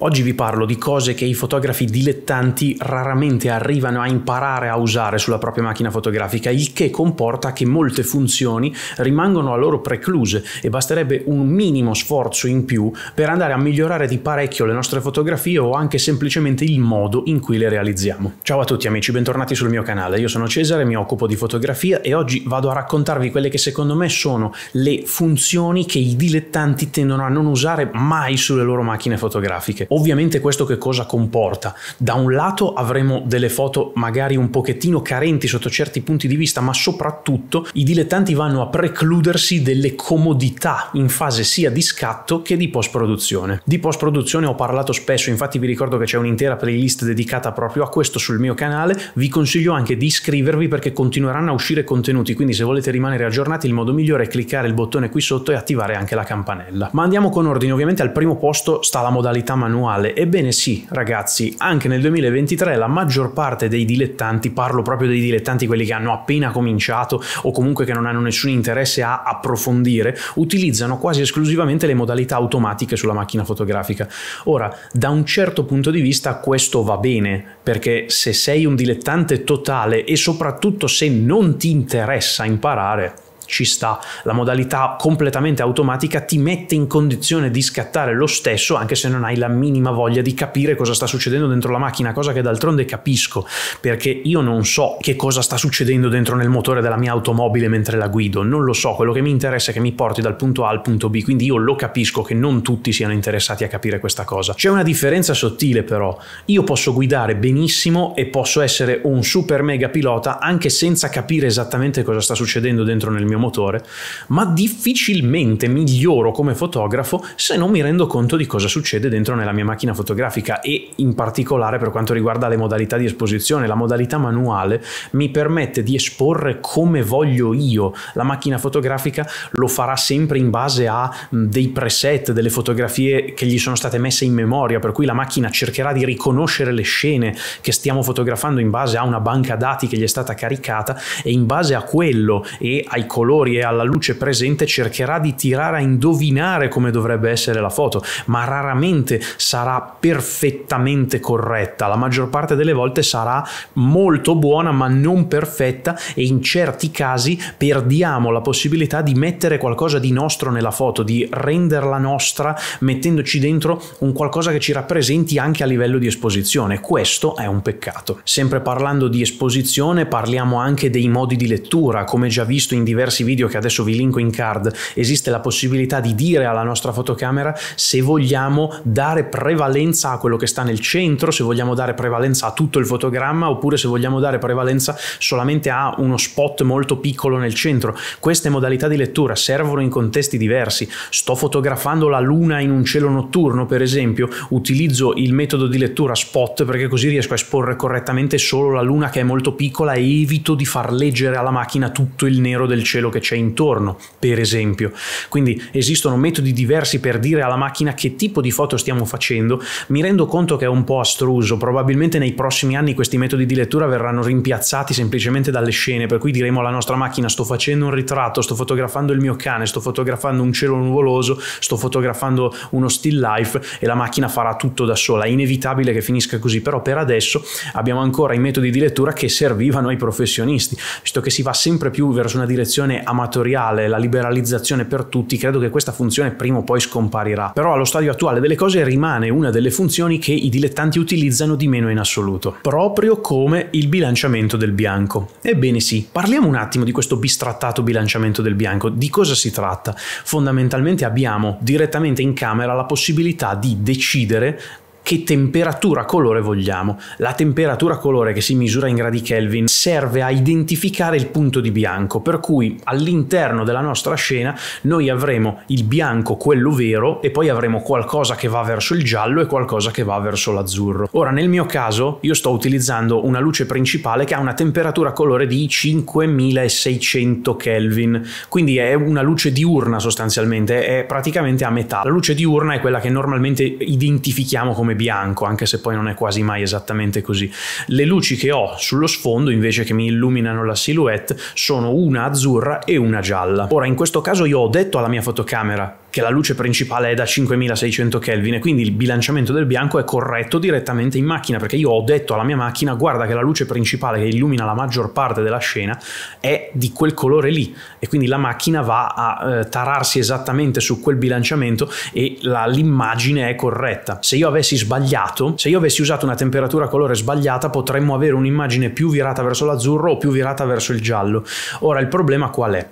Oggi vi parlo di cose che i fotografi dilettanti raramente arrivano a imparare a usare sulla propria macchina fotografica, il che comporta che molte funzioni rimangono a loro precluse e basterebbe un minimo sforzo in più per andare a migliorare di parecchio le nostre fotografie o anche semplicemente il modo in cui le realizziamo. Ciao a tutti amici, bentornati sul mio canale. Io sono Cesare, mi occupo di fotografia e oggi vado a raccontarvi quelle che secondo me sono le funzioni che i dilettanti tendono a non usare mai sulle loro macchine fotografiche. Ovviamente questo che cosa comporta? Da un lato avremo delle foto magari un pochettino carenti sotto certi punti di vista, ma soprattutto i dilettanti vanno a precludersi delle comodità in fase sia di scatto che di post produzione. Di post produzione ho parlato spesso, infatti vi ricordo che c'è un'intera playlist dedicata proprio a questo sul mio canale, vi consiglio anche di iscrivervi perché continueranno a uscire contenuti, quindi se volete rimanere aggiornati il modo migliore è cliccare il bottone qui sotto e attivare anche la campanella. Ma andiamo con ordine, ovviamente al primo posto sta la modalità manuale annuale. Ebbene sì, ragazzi, anche nel 2023 la maggior parte dei dilettanti, parlo proprio dei dilettanti, quelli che hanno appena cominciato o comunque che non hanno nessun interesse a approfondire, utilizzano quasi esclusivamente le modalità automatiche sulla macchina fotografica. Ora, da un certo punto di vista questo va bene, perché se sei un dilettante totale e soprattutto se non ti interessa imparare, ci sta, la modalità completamente automatica ti mette in condizione di scattare lo stesso anche se non hai la minima voglia di capire cosa sta succedendo dentro la macchina, cosa che d'altronde capisco perché io non so che cosa sta succedendo dentro nel motore della mia automobile mentre la guido, non lo so, quello che mi interessa è che mi porti dal punto A al punto B, quindi io lo capisco che non tutti siano interessati a capire questa cosa. C'è una differenza sottile però, io posso guidare benissimo e posso essere un super mega pilota anche senza capire esattamente cosa sta succedendo dentro nel mio mio motore, ma difficilmente miglioro come fotografo se non mi rendo conto di cosa succede dentro nella mia macchina fotografica e in particolare per quanto riguarda le modalità di esposizione, la modalità manuale mi permette di esporre come voglio io la macchina fotografica, lo farà sempre in base a dei preset, delle fotografie che gli sono state messe in memoria, per cui la macchina cercherà di riconoscere le scene che stiamo fotografando in base a una banca dati che gli è stata caricata e in base a quello e ai colori colori e alla luce presente cercherà di tirare a indovinare come dovrebbe essere la foto, ma raramente sarà perfettamente corretta, la maggior parte delle volte sarà molto buona ma non perfetta e in certi casi perdiamo la possibilità di mettere qualcosa di nostro nella foto, di renderla nostra mettendoci dentro un qualcosa che ci rappresenti anche a livello di esposizione. Questo è un peccato. Sempre parlando di esposizione parliamo anche dei modi di lettura, come già visto in diversi diversi video che adesso vi linko in card, esiste la possibilità di dire alla nostra fotocamera se vogliamo dare prevalenza a quello che sta nel centro, se vogliamo dare prevalenza a tutto il fotogramma oppure se vogliamo dare prevalenza solamente a uno spot molto piccolo nel centro. Queste modalità di lettura servono in contesti diversi. Sto fotografando la luna in un cielo notturno, per esempio, utilizzo il metodo di lettura spot perché così riesco a esporre correttamente solo la luna che è molto piccola e evito di far leggere alla macchina tutto il nero del cielo quello che c'è intorno, per esempio. Quindi esistono metodi diversi per dire alla macchina che tipo di foto stiamo facendo. Mi rendo conto che è un po' astruso, probabilmente nei prossimi anni questi metodi di lettura verranno rimpiazzati semplicemente dalle scene, per cui diremo alla nostra macchina sto facendo un ritratto, sto fotografando il mio cane, sto fotografando un cielo nuvoloso, sto fotografando uno still life e la macchina farà tutto da sola. È inevitabile che finisca così, però per adesso abbiamo ancora i metodi di lettura che servivano ai professionisti, visto che si va sempre più verso una direzione funzione amatoriale, la liberalizzazione per tutti, credo che questa funzione prima o poi scomparirà. Però allo stadio attuale delle cose rimane una delle funzioni che i dilettanti utilizzano di meno in assoluto, proprio come il bilanciamento del bianco. Ebbene sì, parliamo un attimo di questo bistrattato bilanciamento del bianco. Di cosa si tratta? Fondamentalmente abbiamo direttamente in camera la possibilità di decidere che temperatura colore vogliamo. La temperatura colore che si misura in gradi Kelvin serve a identificare il punto di bianco, per cui all'interno della nostra scena noi avremo il bianco, quello vero, e poi avremo qualcosa che va verso il giallo e qualcosa che va verso l'azzurro. Ora nel mio caso io sto utilizzando una luce principale che ha una temperatura colore di 5600 Kelvin, quindi è una luce diurna sostanzialmente, è praticamente a metà. La luce diurna è quella che normalmente identifichiamo come bianco, anche se poi non è quasi mai esattamente così. Le luci che ho sullo sfondo, invece che mi illuminano la silhouette, sono una azzurra e una gialla. Ora, in questo caso io ho detto alla mia fotocamera che la luce principale è da 5600 Kelvin e quindi il bilanciamento del bianco è corretto direttamente in macchina perché io ho detto alla mia macchina guarda che la luce principale che illumina la maggior parte della scena è di quel colore lì e quindi la macchina va a eh, tararsi esattamente su quel bilanciamento e la, l'immagine è corretta. Se io avessi sbagliato, se io avessi usato una temperatura colore sbagliata potremmo avere un'immagine più virata verso l'azzurro o più virata verso il giallo. Ora il problema qual è?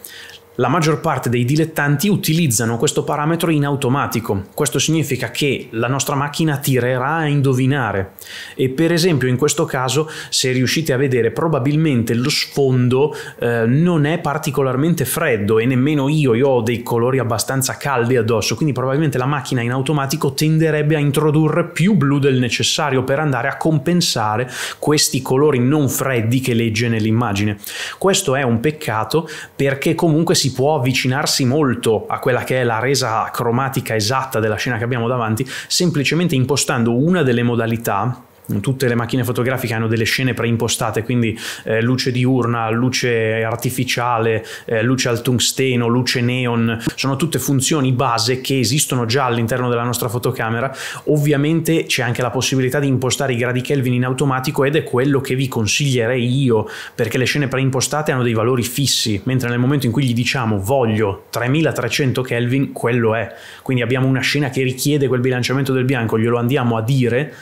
La maggior parte dei dilettanti utilizzano questo parametro in automatico, questo significa che la nostra macchina tirerà a indovinare e per esempio in questo caso se riuscite a vedere probabilmente lo sfondo eh, non è particolarmente freddo e nemmeno io, io ho dei colori abbastanza caldi addosso, quindi probabilmente la macchina in automatico tenderebbe a introdurre più blu del necessario per andare a compensare questi colori non freddi che legge nell'immagine. Questo è un peccato perché comunque si si può avvicinarsi molto a quella che è la resa cromatica esatta della scena che abbiamo davanti, semplicemente impostando una delle modalità tutte le macchine fotografiche hanno delle scene preimpostate, quindi eh, luce diurna, luce artificiale, eh, luce al tungsteno, luce neon, sono tutte funzioni base che esistono già all'interno della nostra fotocamera. Ovviamente c'è anche la possibilità di impostare i gradi Kelvin in automatico ed è quello che vi consiglierei io, perché le scene preimpostate hanno dei valori fissi, mentre nel momento in cui gli diciamo voglio 3300 Kelvin, quello è. Quindi abbiamo una scena che richiede quel bilanciamento del bianco, glielo andiamo a dire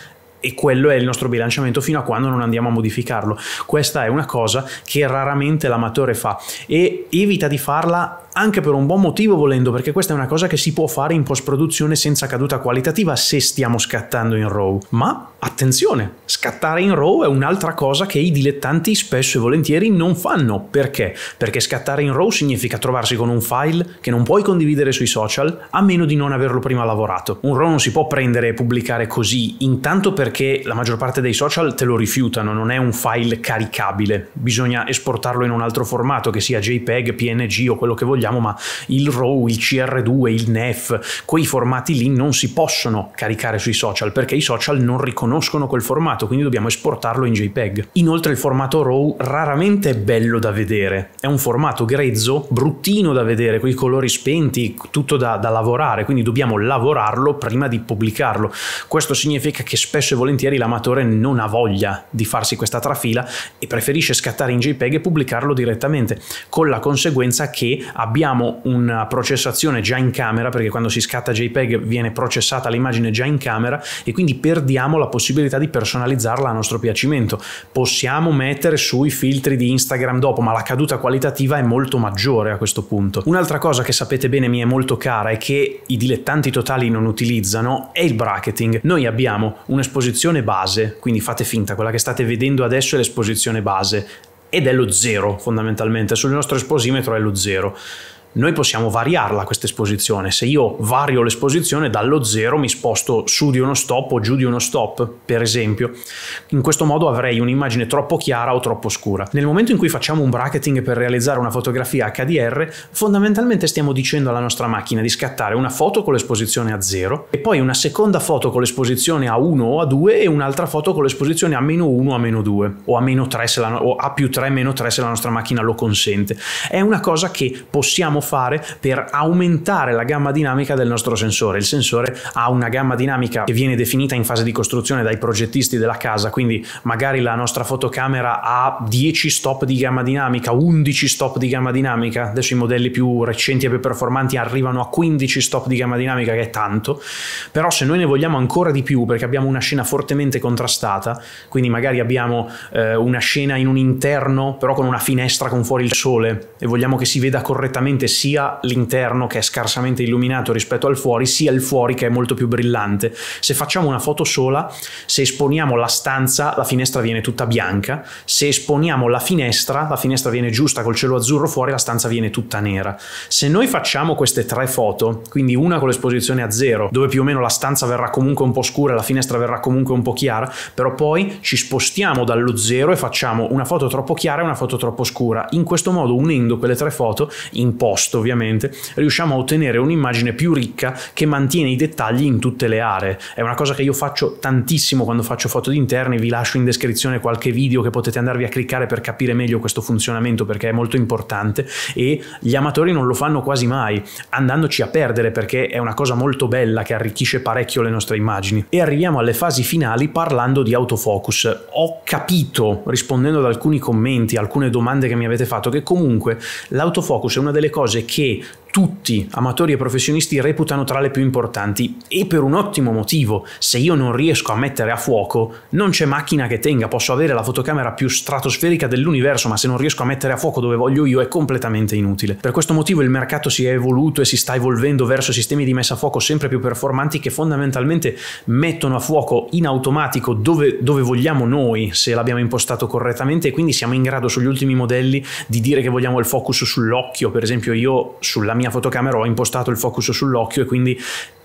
e quello è il nostro bilanciamento fino a quando non andiamo a modificarlo. Questa è una cosa che raramente l'amatore fa e evita di farla anche per un buon motivo volendo, perché questa è una cosa che si può fare in post-produzione senza caduta qualitativa se stiamo scattando in RAW. Ma attenzione, scattare in RAW è un'altra cosa che i dilettanti spesso e volentieri non fanno. Perché? Perché scattare in RAW significa trovarsi con un file che non puoi condividere sui social a meno di non averlo prima lavorato. Un RAW non si può prendere e pubblicare così, intanto perché la maggior parte dei social te lo rifiutano, non è un file caricabile. Bisogna esportarlo in un altro formato, che sia JPEG, PNG o quello che vogliamo vogliamo, ma il RAW, il CR2, il NEF, quei formati lì non si possono caricare sui social perché i social non riconoscono quel formato, quindi dobbiamo esportarlo in JPEG. Inoltre il formato RAW raramente è bello da vedere, è un formato grezzo, bruttino da vedere, con i colori spenti, tutto da, da lavorare, quindi dobbiamo lavorarlo prima di pubblicarlo. Questo significa che spesso e volentieri l'amatore non ha voglia di farsi questa trafila e preferisce scattare in JPEG e pubblicarlo direttamente, con la conseguenza che abbiamo abbiamo una processazione già in camera, perché quando si scatta JPEG viene processata l'immagine già in camera e quindi perdiamo la possibilità di personalizzarla a nostro piacimento. Possiamo mettere sui filtri di Instagram dopo, ma la caduta qualitativa è molto maggiore a questo punto. Un'altra cosa che sapete bene mi è molto cara e che i dilettanti totali non utilizzano è il bracketing. Noi abbiamo un'esposizione base, quindi fate finta, quella che state vedendo adesso è l'esposizione base ed è lo zero fondamentalmente, sul nostro esposimetro è lo zero noi possiamo variarla questa esposizione. Se io vario l'esposizione dallo zero mi sposto su di uno stop o giù di uno stop, per esempio. In questo modo avrei un'immagine troppo chiara o troppo scura. Nel momento in cui facciamo un bracketing per realizzare una fotografia HDR, fondamentalmente stiamo dicendo alla nostra macchina di scattare una foto con l'esposizione a 0 e poi una seconda foto con l'esposizione a 1 o a 2 e un'altra foto con l'esposizione a meno 1 a meno 2 o a meno 3 se la, o a più 3 meno 3 se la nostra macchina lo consente. È una cosa che possiamo fare per aumentare la gamma dinamica del nostro sensore. Il sensore ha una gamma dinamica che viene definita in fase di costruzione dai progettisti della casa, quindi magari la nostra fotocamera ha 10 stop di gamma dinamica, 11 stop di gamma dinamica, adesso i modelli più recenti e più performanti arrivano a 15 stop di gamma dinamica che è tanto, però se noi ne vogliamo ancora di più perché abbiamo una scena fortemente contrastata, quindi magari abbiamo eh, una scena in un interno però con una finestra con fuori il sole e vogliamo che si veda correttamente sia l'interno che è scarsamente illuminato rispetto al fuori, sia il fuori che è molto più brillante. Se facciamo una foto sola, se esponiamo la stanza, la finestra viene tutta bianca, se esponiamo la finestra, la finestra viene giusta col cielo azzurro fuori, la stanza viene tutta nera. Se noi facciamo queste tre foto, quindi una con l'esposizione a zero, dove più o meno la stanza verrà comunque un po' scura, la finestra verrà comunque un po' chiara, però poi ci spostiamo dallo zero e facciamo una foto troppo chiara e una foto troppo scura. In questo modo, unendo quelle tre foto, imposto costo ovviamente, riusciamo a ottenere un'immagine più ricca che mantiene i dettagli in tutte le aree. È una cosa che io faccio tantissimo quando faccio foto di interni, vi lascio in descrizione qualche video che potete andarvi a cliccare per capire meglio questo funzionamento perché è molto importante e gli amatori non lo fanno quasi mai, andandoci a perdere perché è una cosa molto bella che arricchisce parecchio le nostre immagini. E arriviamo alle fasi finali parlando di autofocus. Ho capito, rispondendo ad alcuni commenti, alcune domande che mi avete fatto, che comunque l'autofocus è una delle cose cose che tutti, amatori e professionisti, reputano tra le più importanti e per un ottimo motivo. Se io non riesco a mettere a fuoco, non c'è macchina che tenga, posso avere la fotocamera più stratosferica dell'universo, ma se non riesco a mettere a fuoco dove voglio io è completamente inutile. Per questo motivo il mercato si è evoluto e si sta evolvendo verso sistemi di messa a fuoco sempre più performanti che fondamentalmente mettono a fuoco in automatico dove, dove vogliamo noi, se l'abbiamo impostato correttamente e quindi siamo in grado sugli ultimi modelli di dire che vogliamo il focus sull'occhio, per esempio io sulla mia mia fotocamera ho impostato il focus sull'occhio e quindi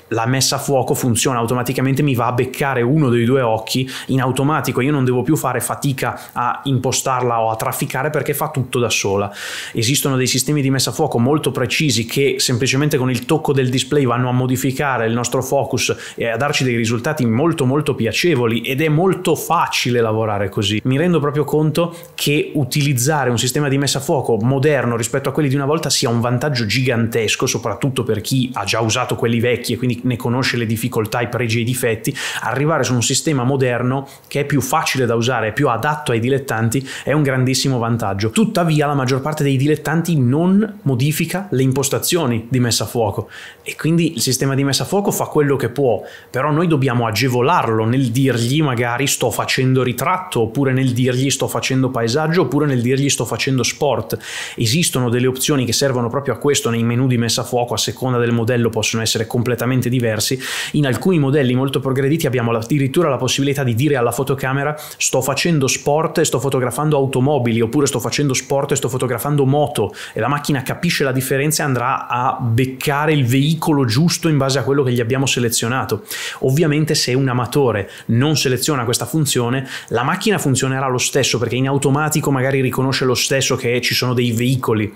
la messa a fuoco funziona automaticamente, mi va a beccare uno dei due occhi in automatico, io non devo più fare fatica a impostarla o a trafficare perché fa tutto da sola. Esistono dei sistemi di messa a fuoco molto precisi che semplicemente con il tocco del display vanno a modificare il nostro focus e a darci dei risultati molto molto piacevoli ed è molto facile lavorare così. Mi rendo proprio conto che utilizzare un sistema di messa a fuoco moderno rispetto a quelli di una volta sia un vantaggio gigantesco, soprattutto per chi ha già usato quelli vecchi e quindi ne conosce le difficoltà, i pregi e i difetti, arrivare su un sistema moderno che è più facile da usare, più adatto ai dilettanti, è un grandissimo vantaggio. Tuttavia la maggior parte dei dilettanti non modifica le impostazioni di messa a fuoco e quindi il sistema di messa a fuoco fa quello che può, però noi dobbiamo agevolarlo nel dirgli magari sto facendo ritratto, oppure nel dirgli sto facendo paesaggio, oppure nel dirgli sto facendo sport. Esistono delle opzioni che servono proprio a questo nei menu di messa a fuoco, a seconda del modello possono essere completamente completamente diversi. In alcuni modelli molto progrediti abbiamo addirittura la possibilità di dire alla fotocamera sto facendo sport e sto fotografando automobili oppure sto facendo sport e sto fotografando moto e la macchina capisce la differenza e andrà a beccare il veicolo giusto in base a quello che gli abbiamo selezionato. Ovviamente se un amatore non seleziona questa funzione, la macchina funzionerà lo stesso perché in automatico magari riconosce lo stesso che ci sono dei veicoli,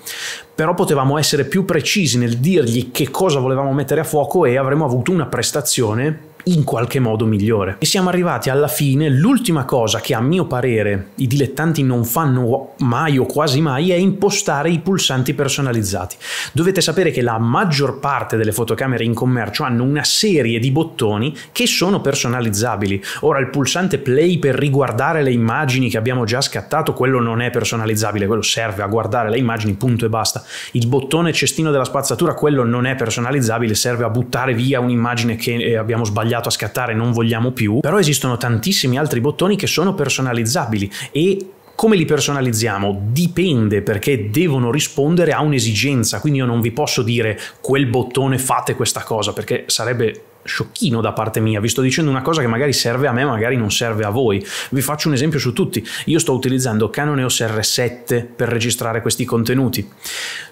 però potevamo essere più precisi nel dirgli che cosa volevamo mettere a fuoco e avremmo avuto una prestazione in qualche modo migliore. E siamo arrivati alla fine, l'ultima cosa che a mio parere i dilettanti non fanno mai o quasi mai è impostare i pulsanti personalizzati. Dovete sapere che la maggior parte delle fotocamere in commercio hanno una serie di bottoni che sono personalizzabili. Ora il pulsante play per riguardare le immagini che abbiamo già scattato, quello non è personalizzabile, quello serve a guardare le immagini, punto e basta. Il bottone cestino della spazzatura, quello non è personalizzabile, serve a buttare via un'immagine che eh, abbiamo sbagliato sbagliato a scattare, non vogliamo più, però esistono tantissimi altri bottoni che sono personalizzabili e come li personalizziamo? Dipende perché devono rispondere a un'esigenza, quindi io non vi posso dire quel bottone fate questa cosa perché sarebbe sciocchino da parte mia, vi sto dicendo una cosa che magari serve a me, magari non serve a voi. Vi faccio un esempio su tutti. Io sto utilizzando Canon EOS R7 per registrare questi contenuti.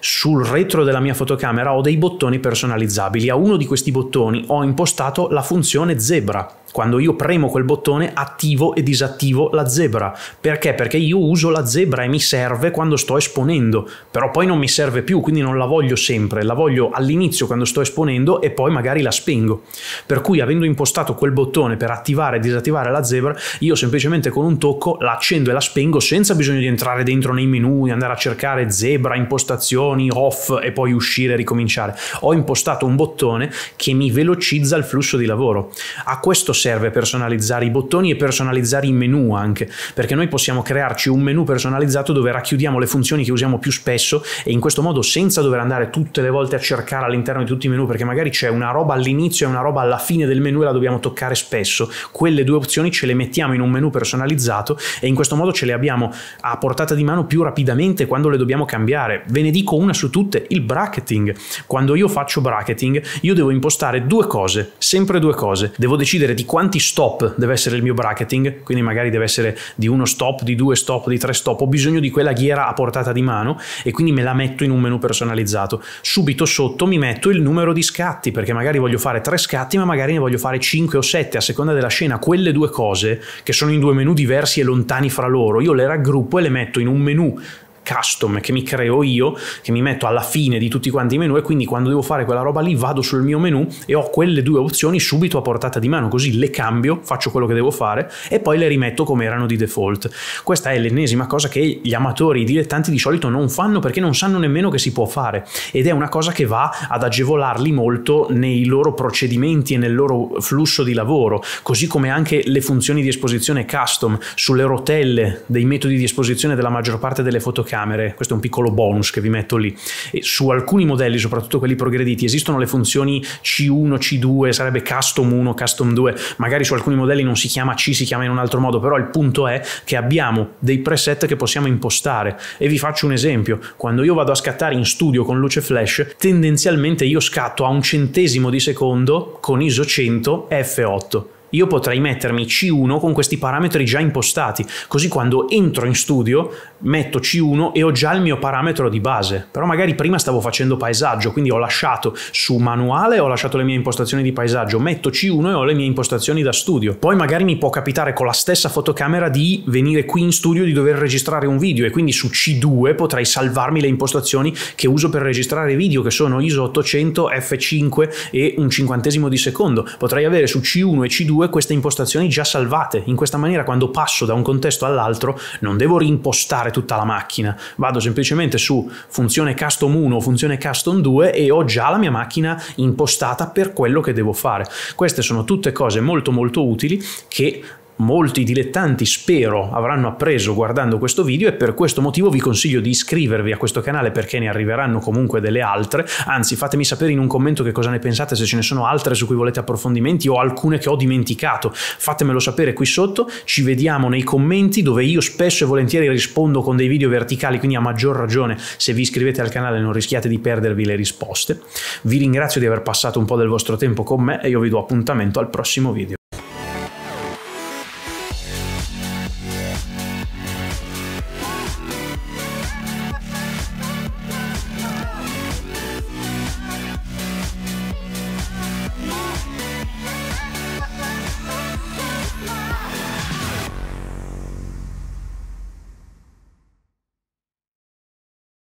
Sul retro della mia fotocamera ho dei bottoni personalizzabili. A uno di questi bottoni ho impostato la funzione zebra quando io premo quel bottone attivo e disattivo la zebra. Perché? Perché io uso la zebra e mi serve quando sto esponendo, però poi non mi serve più, quindi non la voglio sempre, la voglio all'inizio quando sto esponendo e poi magari la spengo. Per cui avendo impostato quel bottone per attivare e disattivare la zebra, io semplicemente con un tocco la accendo e la spengo senza bisogno di entrare dentro nei menu, andare a cercare zebra, impostazioni, off e poi uscire e ricominciare. Ho impostato un bottone che mi velocizza il flusso di lavoro. A questo serve personalizzare i bottoni e personalizzare i menu anche, perché noi possiamo crearci un menu personalizzato dove racchiudiamo le funzioni che usiamo più spesso e in questo modo senza dover andare tutte le volte a cercare all'interno di tutti i menu, perché magari c'è una roba all'inizio e una roba alla fine del menu e la dobbiamo toccare spesso, quelle due opzioni ce le mettiamo in un menu personalizzato e in questo modo ce le abbiamo a portata di mano più rapidamente quando le dobbiamo cambiare. Ve ne dico una su tutte, il bracketing. Quando io faccio bracketing, io devo impostare due cose, sempre due cose. Devo decidere di quanti stop deve essere il mio bracketing, quindi magari deve essere di uno stop, di due stop, di tre stop, ho bisogno di quella ghiera a portata di mano e quindi me la metto in un menu personalizzato. Subito sotto mi metto il numero di scatti, perché magari voglio fare tre scatti, ma magari ne voglio fare cinque o sette a seconda della scena. Quelle due cose che sono in due menu diversi e lontani fra loro, io le raggruppo e le metto in un menu custom che mi creo io, che mi metto alla fine di tutti quanti i menu e quindi quando devo fare quella roba lì vado sul mio menu e ho quelle due opzioni subito a portata di mano, così le cambio, faccio quello che devo fare e poi le rimetto come erano di default. Questa è l'ennesima cosa che gli amatori, i dilettanti di solito non fanno perché non sanno nemmeno che si può fare ed è una cosa che va ad agevolarli molto nei loro procedimenti e nel loro flusso di lavoro, così come anche le funzioni di esposizione custom sulle rotelle dei metodi di esposizione della maggior parte delle fotocamere telecamere, questo è un piccolo bonus che vi metto lì, e su alcuni modelli, soprattutto quelli progrediti, esistono le funzioni C1, C2, sarebbe custom 1, custom 2, magari su alcuni modelli non si chiama C, si chiama in un altro modo, però il punto è che abbiamo dei preset che possiamo impostare e vi faccio un esempio, quando io vado a scattare in studio con luce flash, tendenzialmente io scatto a un centesimo di secondo con ISO 100 F8 io potrei mettermi C1 con questi parametri già impostati, così quando entro in studio metto C1 e ho già il mio parametro di base, però magari prima stavo facendo paesaggio, quindi ho lasciato su manuale, ho lasciato le mie impostazioni di paesaggio, metto C1 e ho le mie impostazioni da studio. Poi magari mi può capitare con la stessa fotocamera di venire qui in studio di dover registrare un video e quindi su C2 potrei salvarmi le impostazioni che uso per registrare video, che sono ISO 800, F5 e un cinquantesimo di secondo. Potrei avere su C1 e C2 queste impostazioni già salvate. In questa maniera quando passo da un contesto all'altro non devo rimpostare fare tutta la macchina, vado semplicemente su funzione custom 1 o funzione custom 2 e ho già la mia macchina impostata per quello che devo fare. Queste sono tutte cose molto molto utili che molti dilettanti, spero, avranno appreso guardando questo video e per questo motivo vi consiglio di iscrivervi a questo canale perché ne arriveranno comunque delle altre, anzi fatemi sapere in un commento che cosa ne pensate, se ce ne sono altre su cui volete approfondimenti o alcune che ho dimenticato, fatemelo sapere qui sotto, ci vediamo nei commenti dove io spesso e volentieri rispondo con dei video verticali, quindi a maggior ragione se vi iscrivete al canale non rischiate di perdervi le risposte. Vi ringrazio di aver passato un po' del vostro tempo con me e io vi do appuntamento al prossimo video.